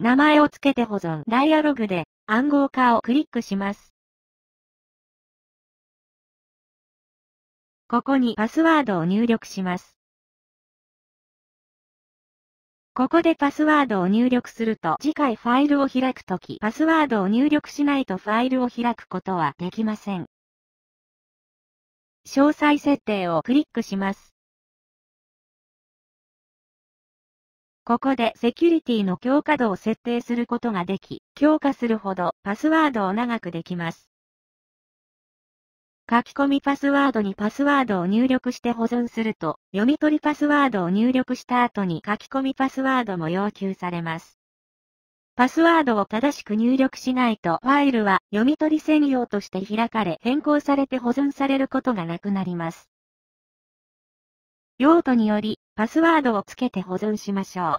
名前を付けて保存。ダイアログで暗号化をクリックします。ここにパスワードを入力します。ここでパスワードを入力すると次回ファイルを開くときパスワードを入力しないとファイルを開くことはできません。詳細設定をクリックします。ここでセキュリティの強化度を設定することができ、強化するほどパスワードを長くできます。書き込みパスワードにパスワードを入力して保存すると、読み取りパスワードを入力した後に書き込みパスワードも要求されます。パスワードを正しく入力しないとファイルは読み取り専用として開かれ変更されて保存されることがなくなります。用途によりパスワードをつけて保存しましょう。